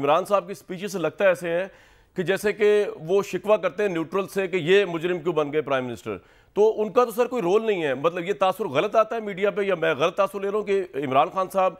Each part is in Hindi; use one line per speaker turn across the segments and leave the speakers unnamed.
इमरान साहब की स्पीच से लगता ऐसे है कि जैसे कि वो शिकवा करते हैं न्यूट्रल से कि ये मुजरिम क्यों बन गए प्राइम मिनिस्टर तो उनका तो सर कोई रोल नहीं है मतलब ये तासुर गलत आता है मीडिया पे या मैं गलत तासुर ले रहा हूँ कि इमरान खान साहब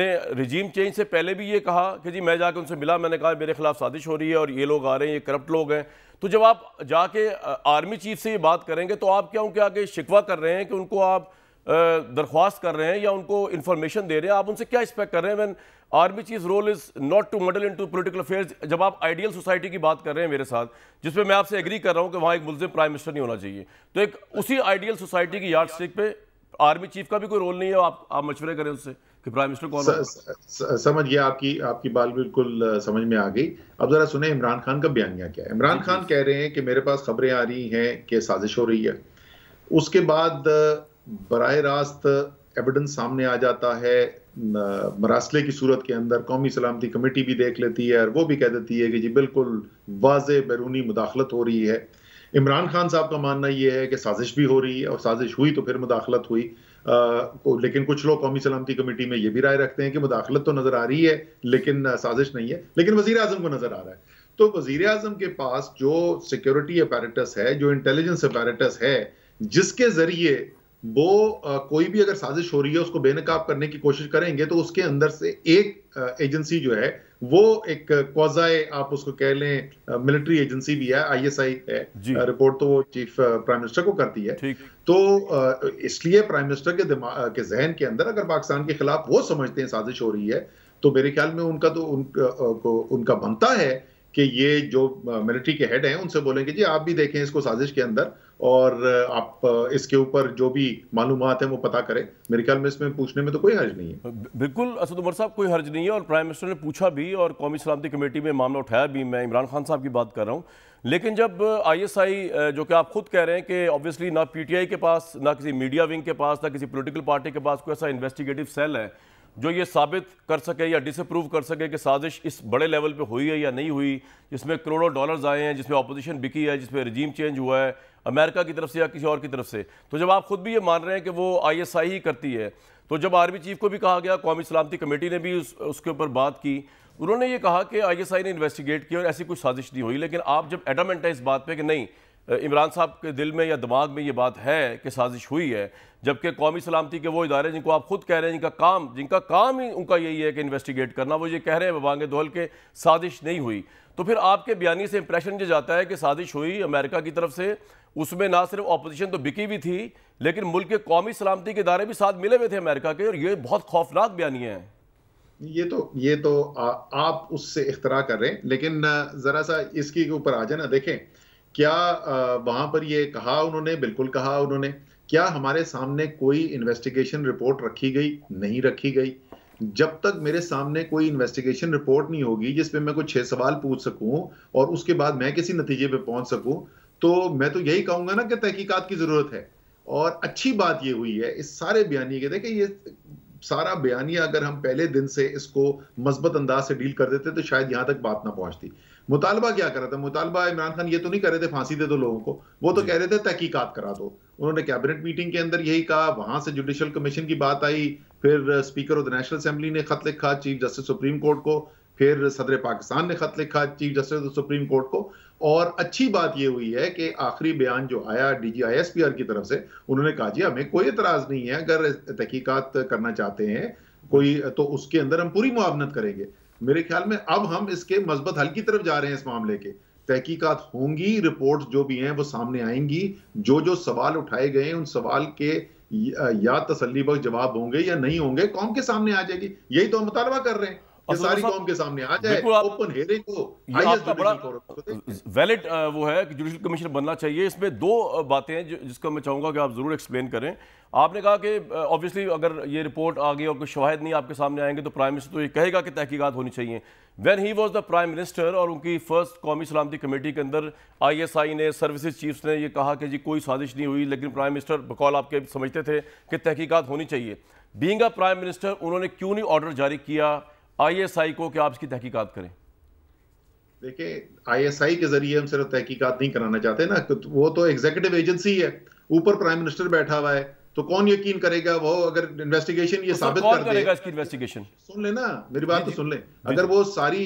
ने रिजीम चेंज से पहले भी ये कहा कि जी मैं जाके उनसे मिला मैंने कहा मेरे खिलाफ साजिश हो रही है और ये लोग आ रहे हैं ये करप्ट लोग हैं तो जब आप जाके आर्मी चीफ से ये बात करेंगे तो आप क्या उनके आगे शिकवा कर रहे हैं कि उनको आप दरख्वास्त कर रहे हैं या उनको इन्फॉर्मेशन दे रहे हैं आप उनसे क्या एक्सपेक्ट कर रहे हैं army chief role is not to meddle into political affair जब आप आइडियल सोसाइटी की बात कर रहे हैं मेरे साथ जिसमें मैं आपसे एग्री कर रहा हूँ कि वहाँ एक मुलिम प्राइम मिनिस्टर नहीं होना चाहिए तो एक उसी आइडियल सोसाइटी की यार्ड स्टिक पे आर्मी चीफ का भी कोई रोल नहीं है आप आप मशवरे करें उससे कि प्राइम मिनिस्टर कौन
समझ गया आपकी आपकी बात बिल्कुल समझ में आ गई अब जरा सुने इमरान खान का बयान क्या है इमरान खान कह रहे हैं कि मेरे पास खबरें आ रही हैं कि साजिश हो रही है उसके बाद बर रास्त एविडेंस सामने आ जाता है मरासले की सूरत के अंदर कौमी सलामती कमेटी भी देख लेती है और वो भी कह देती है कि जी बिल्कुल वाज बैरूनी मुदाखलत हो रही है इमरान खान साहब का मानना यह है कि साजिश भी हो रही है और साजिश हुई तो फिर मुदाखलत हुई आ, लेकिन कुछ लोग कौमी सलामती कमेटी में यह भी राय रखते हैं कि मुदाखलत तो नज़र आ रही है लेकिन साजिश नहीं है लेकिन वजीर अजम को नज़र आ रहा है तो वजीर अजम के पास जो सिक्योरिटी अपैरेटस है जो इंटेलिजेंस अपैरेटस है जिसके जरिए वो आ, कोई भी अगर साजिश हो रही है उसको बेनकाब करने की कोशिश करेंगे तो उसके अंदर से एक आ, एजेंसी जो है वो एक क्वाजाए आप उसको कह लें मिलिट्री एजेंसी भी है आईएसआई है आ, रिपोर्ट तो वो चीफ प्राइम मिनिस्टर को करती है तो इसलिए प्राइम मिनिस्टर के दिमाग के जहन के अंदर अगर पाकिस्तान के खिलाफ वो समझते हैं साजिश हो रही है तो मेरे ख्याल में उनका तो उन, उनका बनता है कि ये जो मिलिट्री के हेड हैं उनसे बोलेंगे जी आप भी देखें इसको साजिश के अंदर और आप इसके ऊपर जो भी मालूम है वो पता करें मेरे ख्याल में इसमें पूछने में तो कोई हर्ज नहीं
है बिल्कुल असद उमर साहब कोई हर्ज नहीं है और प्राइम मिनिस्टर ने पूछा भी और कौमी सलामती कमेटी में मामला उठाया भी मैं इमरान खान साहब की बात कर रहा हूँ लेकिन जब आईएसआई जो कि आप खुद कह रहे हैं कि ऑब्वियसली ना पीटीआई के पास ना किसी मीडिया विंग के पास ना किसी पोलिटिकल पार्टी के पास कोई ऐसा इन्वेस्टिगेटिव सेल है जो ये साबित कर सके या डिसप्रूव कर सके कि साजिश इस बड़े लेवल पे हुई है या नहीं हुई जिसमें करोड़ों डॉलर्स आए हैं जिसमें अपोजिशन बिकी है जिसमें रजीम चेंज हुआ है अमेरिका की तरफ से या किसी और की तरफ से तो जब आप खुद भी ये मान रहे हैं कि वो आई एस आई ही करती है तो जब आर्मी चीफ को भी कहा गया कौमी सलामती कमेटी ने भी उस, उसके ऊपर बात की उन्होंने ये कहा कि आई एस आई ने इन्वेस्टिगेट किया और ऐसी कुछ साजिश नहीं हुई लेकिन आप जब एडामेंट है इस बात पर कि नहीं इमरान साहब के दिल में या दिमाग में ये बात है कि साजिश हुई है जबकि कौमी सलामती के वो इदारे जिनको आप खुद कह रहे हैं जिनका काम जिनका काम ही उनका यही है कि इन्वेस्टिगेट करना वो ये कह रहे हैं वबांग दोहल के साजिश नहीं हुई तो फिर आपके बयानी से इंप्रेशन ये जाता है कि साजिश हुई अमेरिका की तरफ से उसमें ना सिर्फ अपोजिशन तो बिकी हुई थी लेकिन मुल्क के कौमी सलामती के इदारे भी साथ मिले हुए थे अमेरिका के और ये बहुत खौफनाक बयानी है
ये तो ये तो
आ, आप
उससे इख्तरा कर रहे हैं लेकिन ज़रा सा इसके ऊपर आ जाए ना देखें क्या वहां पर ये कहा उन्होंने बिल्कुल कहा उन्होंने क्या हमारे सामने कोई इन्वेस्टिगेशन रिपोर्ट रखी गई नहीं रखी गई जब तक मेरे सामने कोई इन्वेस्टिगेशन रिपोर्ट नहीं होगी जिसपे मैं कुछ छह सवाल पूछ सकूं और उसके बाद मैं किसी नतीजे पे पहुंच सकूं तो मैं तो यही कहूंगा ना कि तहकीकात की जरूरत है और अच्छी बात ये हुई है इस सारे बयानी के देखिए ये सारा बयानिया अगर हम पहले दिन से इसको मजबत अंदाज से डील कर देते तो शायद यहां तक बात ना पहुंचती मुतालबा क्या कर रहा था मुतालबा इमरान खान ये तो नहीं कर रहे थे फांसी दे दो लोगों को वो तो कह रहे थे तहकीकत करा दो उन्होंने कैबिनेट मीटिंग के अंदर यही कहा वहां से जुडिशल कमीशन की बात आई फिर speaker of the national assembly ने खत लिखा चीफ जस्टिस सुप्रीम कोर्ट को फिर सदर पाकिस्तान ने खत लिखा चीफ जस्टिस सुप्रीम कोर्ट को और अच्छी बात यह हुई है कि आखिरी बयान जो आया डीजीआईएसपीआर की तरफ से उन्होंने कहा जी हमें कोई एतराज नहीं है अगर तहकीकत करना चाहते हैं कोई तो उसके अंदर हम पूरी मुआवनत करेंगे मेरे ख्याल में अब हम इसके मजबत हल की तरफ जा रहे हैं इस मामले के तहकीकत होंगी रिपोर्ट्स जो भी हैं वो सामने आएंगी जो जो सवाल उठाए गए उन सवाल के या तसली जवाब होंगे या नहीं होंगे कौन के सामने आ जाएगी यही तो हम मुतालबा कर रहे हैं सारी कौम के सामने आ जाए
ओपन हेरिंग को वैलिड वो है कि जुडिशल कमीशन बनना चाहिए इसमें दो बातें हैं जिसको मैं चाहूंगा कि आप ज़रूर एक्सप्लेन करें आपने कहा कि ऑब्वियसली अगर ये रिपोर्ट आ गई और कोई शवाहद नहीं आपके सामने आएंगे तो प्राइम मिनिस्टर तो ये कहेगा कि तहकीकात होनी चाहिए when he was the prime minister और उनकी फर्स्ट कौमी सलामती कमेटी के अंदर आई एस आई ने सर्विसेज चीफ्स ने यह कहा कि जी कोई साजिश नहीं हुई लेकिन प्राइम मिनिस्टर बकौल आपके समझते थे कि तहकीकत होनी चाहिए बींग प्राइम मिनिस्टर उन्होंने क्यों नहीं ऑर्डर जारी किया आईएसआई को कि आप इसकी तहकीकात करें
देखिए आईएसआई के जरिए हम सिर्फ तहकीकात नहीं कराना चाहते ना तो वो तो एग्जीक्यूटिव एजेंसी है ऊपर प्राइम मिनिस्टर बैठा हुआ है तो कौन यकीन करेगा वो अगर इन्वेस्टिगेशन ये तो साबित कर दे
इसकी इन्वेस्टिगेशन
सुन लेना मेरी बात तो सुन ले अगर वो सारी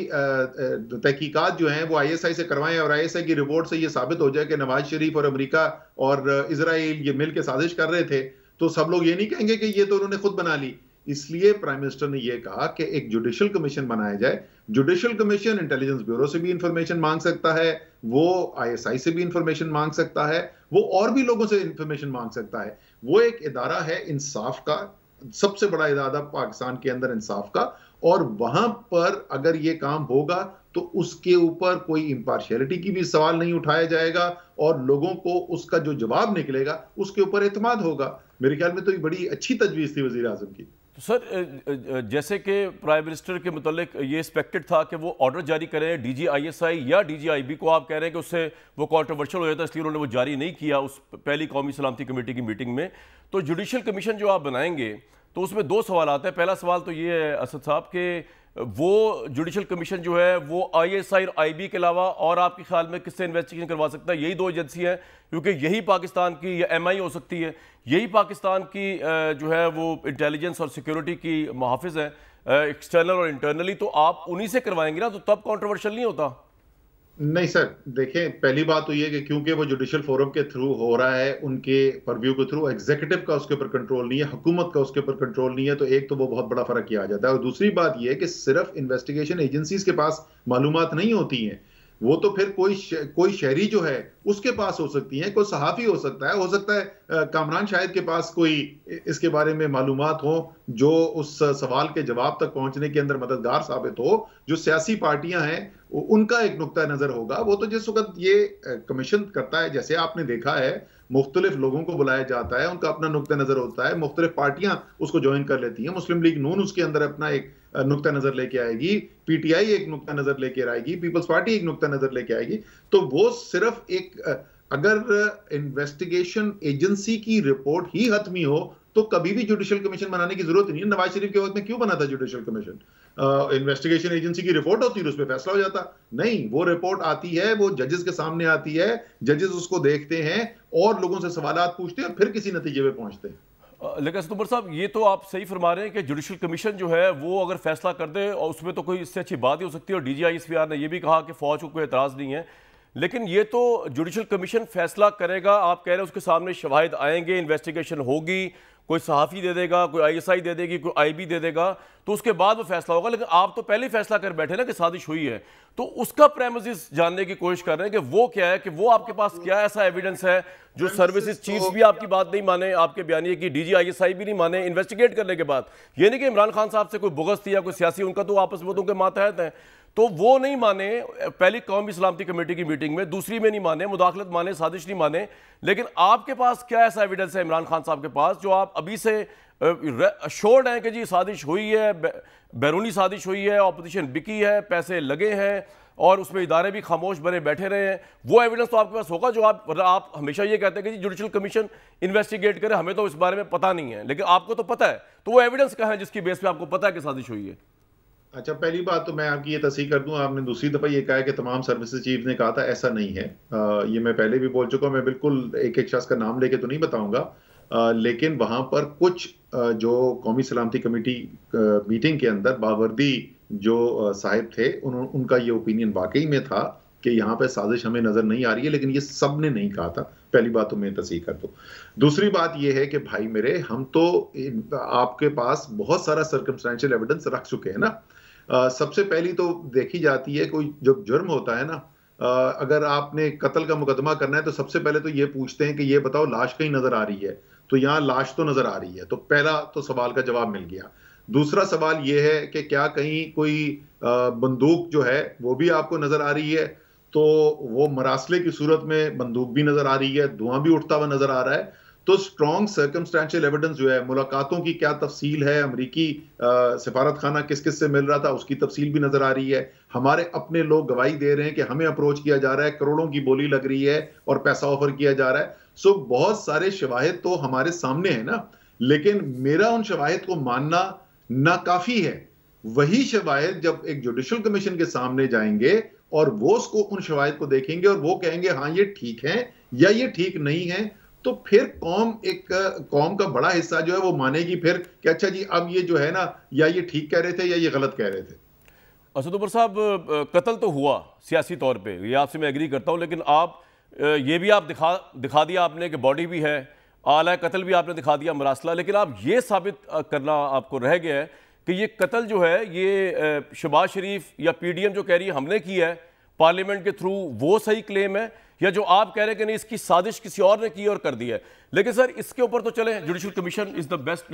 तहकीकात जो है वो आईएसआई से करवाएं और आईएसआई की रिपोर्ट से ये साबित हो जाए कि नवाज शरीफ और अमरीका और इसराइल ये मिलकर साजिश कर रहे थे तो सब लोग ये नहीं कहेंगे कि ये तो उन्होंने खुद बना ली इसलिए प्राइम मिनिस्टर ने यह कहा कि एक जुडिशियल कमीशन बनाया जाए जुडिशियल कमीशन इंटेलिजेंस ब्यूरो से भी इंफॉर्मेशन मांग सकता है वो आईएसआई से भी इंफॉर्मेशन मांग सकता है वो और भी लोगों से इंफॉर्मेशन मांग सकता है वो एक इदारा है इंसाफ का सबसे बड़ा इदारा पाकिस्तान के अंदर इंसाफ का और वहां पर अगर ये काम होगा तो उसके ऊपर कोई इम्पार्शलिटी की भी सवाल नहीं उठाया जाएगा और लोगों को उसका जो जवाब निकलेगा उसके ऊपर एतमाद होगा मेरे ख्याल में तो ये बड़ी अच्छी तजवीज थी वजीर
आजम की तो सर जैसे कि प्राइम मिनिस्टर के मतलब ये एक्सपेक्टेड था कि वो ऑर्डर जारी करें डीजीआईएसआई या डीजीआईबी को आप कह रहे हैं कि उससे वो कॉन्ट्रोवर्शियल हो जाता है इसलिए उन्होंने वो जारी नहीं किया उस पहली कौमी सलामती कमेटी की मीटिंग में तो जुडिशल कमीशन जो आप बनाएंगे तो उसमें दो सवाल आते हैं पहला सवाल तो ये है असद साहब के वो जुडिशल कमीशन जो है वो आईएसआई और आईबी के अलावा और आपके ख्याल में किससे इन्वेस्टिगेशन करवा सकता है यही दो एजेंसी हैं क्योंकि यही पाकिस्तान की या एमआई हो सकती है यही पाकिस्तान की जो है वो इंटेलिजेंस और सिक्योरिटी की मुहाफ़ है एक्सटर्नल और इंटरनली तो आप उन्हीं से करवाएंगे ना तो तब कॉन्ट्रोवर्शल नहीं होता
नहीं सर देखें पहली बात तो ये कि क्योंकि वो जुडिशल फोरम के थ्रू हो रहा है उनके परव्यू के थ्रू एग्जीक्यूटिव का उसके ऊपर कंट्रोल नहीं है हुकूमत का उसके ऊपर कंट्रोल नहीं है तो एक तो वो बहुत बड़ा फर्क किया जाता है और दूसरी बात यह कि सिर्फ इन्वेस्टिगेशन एजेंसीज के पास मालूम नहीं होती हैं वो तो फिर कोई श, कोई शहरी जो है उसके पास हो सकती है कोई सहाफ़ी हो सकता है हो सकता है कामरान शाहिद के पास कोई इसके बारे में मालूम हो जो उस सवाल के जवाब तक पहुंचने के अंदर मददगार साबित हो जो सियासी पार्टियां हैं उनका एक नुकता नज़र होगा वो तो जिस वक्त ये कमीशन करता है जैसे आपने देखा है मुख्तलिफ लोगों को बुलाया जाता है उनका अपना नुकता नज़र होता है मुख्तलिफ पार्टियां उसको ज्वाइन कर लेती हैं मुस्लिम लीग नून उसके अंदर अपना एक नुकता नज़र लेके आएगी पीटीआई एक नुकता नज़र लेके आएगी पीपल्स पार्टी एक नुकता नज़र लेके आएगी तो वो सिर्फ एक अगर इन्वेस्टिगेशन एजेंसी की रिपोर्ट ही हतमी हो तो कभी भी जुडिशियल कमीशन बनाने की जरूरत नहीं है नवाज शरीफ के वक्त में क्यों बना था जुडिशियल कमीशन इन्वेस्टिगेशन एजेंसी की रिपोर्ट होती है उस पर फैसला हो जाता नहीं वो रिपोर्ट आती है वो जजेस के सामने आती है जजेस उसको देखते हैं और लोगों से सवाल पूछते हैं फिर किसी नतीजे पर पहुंचते
हैं लेकिन सतुबर साहब ये तो आप सही फरमा रहे हैं कि जुडिशल कमीशन जो है वो अगर फैसला कर दे और उसमें तो कोई इससे अच्छी बात ही हो सकती है और D G I S P R ने यह भी कहा कि फौज को कोई एतराज़ नहीं है लेकिन ये तो जुडिशल कमीशन फैसला करेगा आप कह रहे हैं उसके सामने शवाहद आएंगे इन्वेस्टिगेशन होगी कोई सहाफ़ी दे देगा कोई आईएसआई दे देगी कोई आईबी दे देगा तो उसके बाद वो फैसला होगा लेकिन आप तो पहले फैसला कर बैठे ना कि साजिश हुई है तो उसका प्रेमिस जानने की कोशिश कर रहे हैं कि वो क्या है कि वो आपके पास क्या ऐसा एविडेंस है जो सर्विसेज चीफ तो भी आपकी बात नहीं माने आपके बयानी की डीजी आईएसआई भी नहीं माने इन्वेस्टिगेट करने के बाद ये नहीं कि इमरान खान साहब से कोई बुगस थी या कोई सियासी उनका तो आपस में तो उनके मातहत है तो वो नहीं माने पहली कौमी सलामती कमेटी की मीटिंग में दूसरी में नहीं माने मुदाखलत माने साजिश नहीं माने लेकिन आपके पास क्या ऐसा एविडेंस है इमरान खान साहब के पास जो आप अभी से अशोर्ड हैं कि जी साजिश हुई है बैरूनी साजिश हुई है ऑपोजिशन बिकी है पैसे लगे हैं और उसमें इदारे भी खामोश बने बैठे रहे हैं वो एविडेंस तो आपके पास होगा जो आप आप हमेशा ये कहते हैं कि जी जुडिशल कमीशन इन्वेस्टिगेट करे हमें तो इस बारे में पता नहीं है लेकिन आपको तो पता है तो वो एविडेंस कहाँ है जिसकी बेस पे आपको पता है कि साजिश हुई है
अच्छा पहली बात तो मैं आपकी ये तस्वीर कर दूं आपने दूसरी दफ़ा ये कहा है कि तमाम सर्विस चीफ ने कहा था ऐसा नहीं है आ, ये मैं पहले भी बोल चुका हूँ मैं बिल्कुल एक एक शख्स का नाम लेके तो नहीं बताऊंगा लेकिन वहां पर कुछ आ, जो कौमी सलामती कमेटी मीटिंग के अंदर बावर्दी जो साहिब थे उन, उनका ये ओपिनियन वाकई में था कि यहाँ पे साजिश हमें नज़र नहीं आ रही है लेकिन ये सब ने नहीं कहा था पहली बात तो मैं तस्वीर कर दो दूसरी बात ये है कि भाई मेरे हम तो आपके पास बहुत सारा सर्कमस्टेंशियल एविडेंस रख चुके हैं ना सबसे पहली तो देखी जाती है कोई जब जुर्म होता है ना अगर आपने कत्ल का मुकदमा करना है तो सबसे पहले तो ये पूछते हैं कि ये बताओ लाश कहीं नजर आ रही है तो यहाँ लाश तो नजर आ रही है तो पहला तो सवाल का जवाब मिल गया दूसरा सवाल ये है कि क्या कहीं कोई बंदूक जो है वो भी आपको नजर आ रही है तो वो मरासले की सूरत में बंदूक भी नजर आ रही है धुआं भी उठता हुआ नजर आ रहा है तो स्ट्रॉन्ग सर्कमस्टांशियल एविडेंस जो है मुलाकातों की क्या तफसील है अमरीकी सफारत खाना किस किस से मिल रहा था उसकी तफसील भी नजर आ रही है हमारे अपने लोग गवाही दे रहे हैं कि हमें अप्रोच किया जा रहा है करोड़ों की बोली लग रही है और पैसा ऑफर किया जा रहा है सो बहुत सारे शवाहद तो हमारे सामने है ना लेकिन मेरा उन शवाहद को मानना ना काफी है वही शवाहद जब एक जुडिशल कमीशन के सामने जाएंगे और वो उसको उन शवाहद को देखेंगे और वो कहेंगे हाँ ये ठीक है या ये ठीक नहीं है तो फिर कौम एक कौम का बड़ा हिस्सा जो है वो मानेगी फिर कि अच्छा
जी अब ये जो है ना या ये ठीक कह रहे थे या ये गलत कह रहे थे असदुबर साहब कत्ल तो हुआ सियासी तौर पे ये आपसे मैं एग्री करता हूँ लेकिन आप ये भी आप दिखा दिखा दिया आपने कि बॉडी भी है आला कत्ल भी आपने दिखा दिया मरासला लेकिन आप ये साबित करना आपको रह गया है कि ये कत्ल जो है ये शबाज शरीफ या पीडीएम जो कह रही है हमने की है पार्लियामेंट के थ्रू वो सही क्लेम है या जो आप कह रहे हैं कि नहीं इसकी साजिश किसी और ने की और कर दी है लेकिन सर इसके ऊपर तो चले judicial commission is the best